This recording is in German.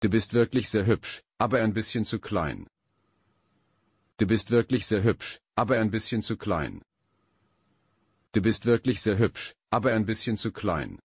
Du bist wirklich sehr hübsch, aber ein bisschen zu klein. Du bist wirklich sehr hübsch, aber ein bisschen zu klein. Du bist wirklich sehr hübsch, aber ein bisschen zu klein.